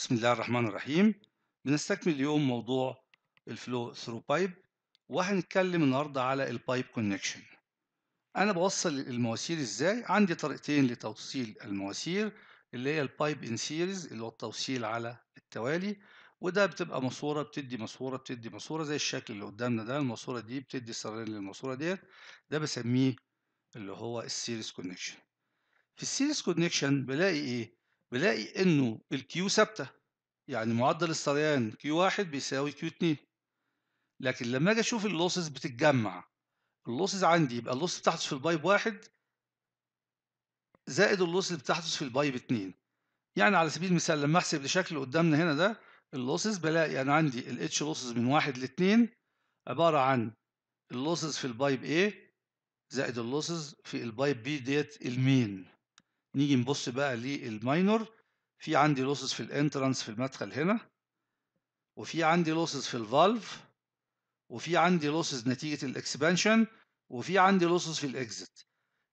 بسم الله الرحمن الرحيم بنستكمل اليوم موضوع الفلو ثرو بايب وهنتكلم النهارده على البايب كونكشن انا بوصل المواسير ازاي عندي طريقتين لتوصيل المواسير اللي هي البايب ان سيريز اللي هو التوصيل على التوالي وده بتبقى ماسوره بتدي ماسوره بتدي ماسوره زي الشكل اللي قدامنا ده الماسوره دي بتدي سرين للماسوره ديت ده بسميه اللي هو السيريز كونكشن في السيريز كونكشن بلاقي ايه بلاقي انه الكيو ثابته يعني معدل السريان كيو واحد بيساوي كيو اتنين لكن لما اجي اشوف اللوسز بتتجمع اللوسز عندي يبقى اللوس بتحدث في البايب واحد زائد اللوس اللي بتحدث في البايب اتنين يعني على سبيل المثال لما احسب لشكل قدامنا هنا ده اللوسز بلاقي انا عندي الاتش لوسز من واحد لاتنين عباره عن اللوسز في البايب A زائد اللوسز في البايب B ديت المين نيجي نبص بقى للماينور في عندي لوسز في الانترانس في المدخل هنا وفي عندي لوسز في الفالف وفي عندي لوسز نتيجة الاكسبانشن وفي عندي لوسز في الاكزت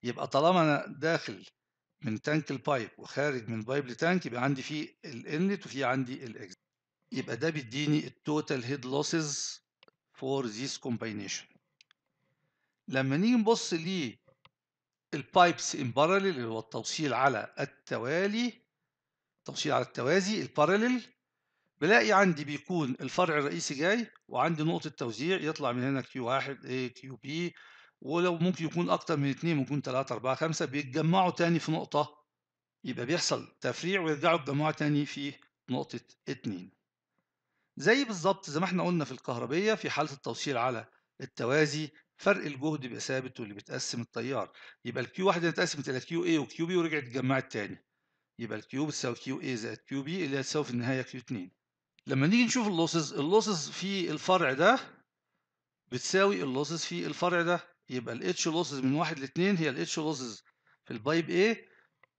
يبقى طالما انا داخل من تانك البايب وخارج من بايب لتانك يبقى عندي في الانلت وفي عندي الاكزت يبقى ده بيديني التوتال هيد لوسز فور ذيس كومباينيشن لما نيجي نبص ليه البايبس ان بارلل اللي هو التوصيل على التوالي توصيل على التوازي البارلل بلاقي عندي بيكون الفرع الرئيسي جاي وعندي نقطة توزيع يطلع من هنا كيو 1 اي كيو بي ولو ممكن يكون أكتر من اتنين ممكن تلاتة أربعة خمسة بيتجمعوا تاني في نقطة يبقى بيحصل تفريع ويرجعوا يتجمعوا تاني في نقطة اتنين زي بالظبط زي ما احنا قلنا في الكهربية في حالة التوصيل على التوازي فرق الجهد بيبقى ثابت واللي بتقسم التيار يبقى الكيو واحده اتقسمت الى كيو اي وكيو بي ورجعت اتجمعت تاني يبقى الكيو بتساوي كيو اي زائد كيو بي اللي هتساوي في النهايه كيو 2 لما نيجي نشوف اللوسز اللوسز في الفرع ده بتساوي اللوسز في الفرع ده يبقى الاتش لوسز من واحد لاثنين هي الاتش لوسز في البايب A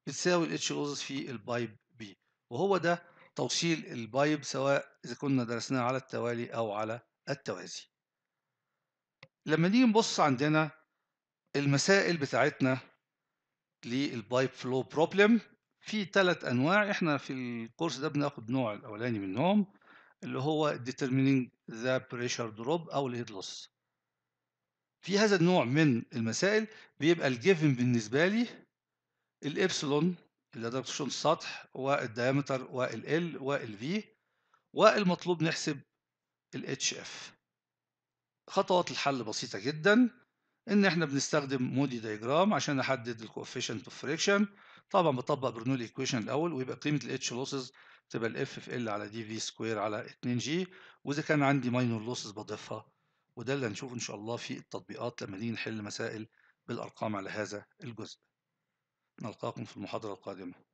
بتساوي الاتش لوسز في البايب B وهو ده توصيل البايب سواء اذا كنا درسناه على التوالي او على التوازي لما نيجي نبص عندنا المسائل بتاعتنا للبايب فلو بروبلم في ثلاث انواع احنا في الكورس ده بناخد نوع الاولاني منهم اللي هو determining the pressure drop او الهيد لوس في هذا النوع من المسائل بيبقى الجيفن بالنسبه لي الابسلون اللي ده السطح والديامتر والال والفي والمطلوب نحسب الاتش اف خطوات الحل بسيطة جدا ان احنا بنستخدم مودي دايجرام عشان نحدد الكوفيشنت اوف فريكشن طبعا بطبق برنولي ايكويشن الاول ويبقى قيمه الاتش لوسز تبقى الاف في ال على دي في سكوير على 2 جي واذا كان عندي ماينور لوسز بضيفها وده اللي هنشوفه ان شاء الله في التطبيقات لما نيجي نحل مسائل بالارقام على هذا الجزء نلقاكم في المحاضره القادمه